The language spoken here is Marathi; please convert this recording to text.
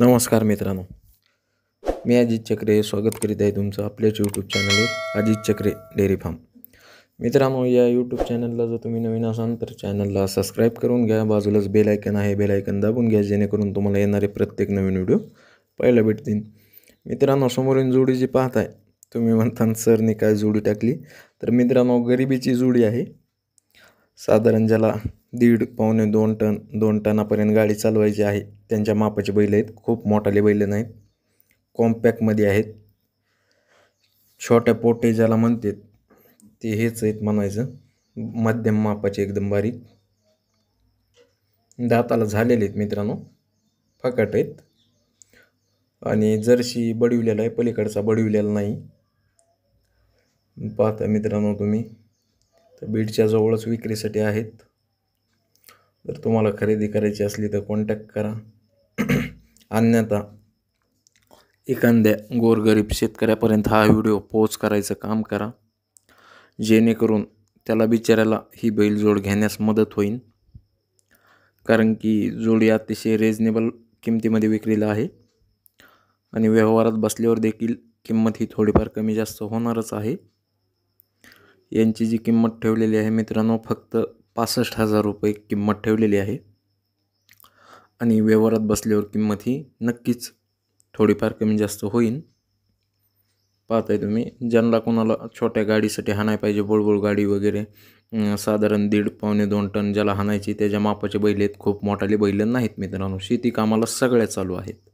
नमस्कार मित्रांनो मी अजित चक्रे स्वागत करीत आहे तुमचं आपल्याच यूट्यूब चॅनलवर अजित चक्रे डेअरी फार्म मित्रांनो या यूट्यूब चॅनलला जर तुम्ही नवीन असाल तर चॅनलला सबस्क्राईब करून घ्या बाजूलाच बेल ऐकन आहे बेल ऐकन दाबून घ्या जेणेकरून तुम्हाला येणारे प्रत्येक नवीन व्हिडिओ पहिला भेटतील मित्रांनो समोरून जोडी जी पाहताय तुम्ही म्हणता सरनी काय जोडी टाकली तर मित्रांनो गरिबीची जोडी आहे साधारण ज्याला दीड पावणे दोन टन दोन टनापर्यंत गाडी चालवायची आहे त्यांच्या मापाचे बैल आहेत खूप मोठाले बैल नाहीत कॉम्पॅकमध्ये आहेत छोट्या पोटे ज्याला म्हणतात ते हेच आहेत म्हणायचं मध्यम मापाचे एकदम बारीक दाताला झालेले आहेत मित्रांनो फकट आहेत आणि जर्शी बडविलेला आहे पलीकडचा बडविलेला नाही पाहता मित्रांनो तुम्ही तर बीडच्या जवळच विक्रीसाठी आहेत जर तुम्हाला खरेदी करायची असली तर कॉन्टॅक्ट करा अन्यथा एखाद्या गोरगरीब शेतकऱ्यापर्यंत हा व्हिडिओ पोच करायचं काम करा जेणेकरून त्याला बिचाऱ्याला ही बैलजोड घेण्यास मदत होईल कारण की जोडी अतिशय रिजनेबल किमतीमध्ये विक्रीला आहे आणि व्यवहारात बसल्यावर देखील किंमत ही थोडीफार कमी जास्त होणारच आहे यांची जी किंमत ठेवलेली आहे मित्रांनो फक्त पासष्ट हजार रुपये किंमत ठेवलेली आहे आणि व्यवहारात बसल्यावर किंमत ही नक्कीच थोडीफार कमी जास्त होईल पाहताय तुम्ही ज्यांना कोणाला छोट्या गाडीसाठी हाणाय पाहिजे बोळबोळ गाडी वगैरे साधारण दीड पावणे दोन टन ज्याला हाणायची त्याच्या मापाचे बैल आहेत खूप मोठाले बैल नाहीत मित्रांनो शेती कामाला सगळ्या चालू आहेत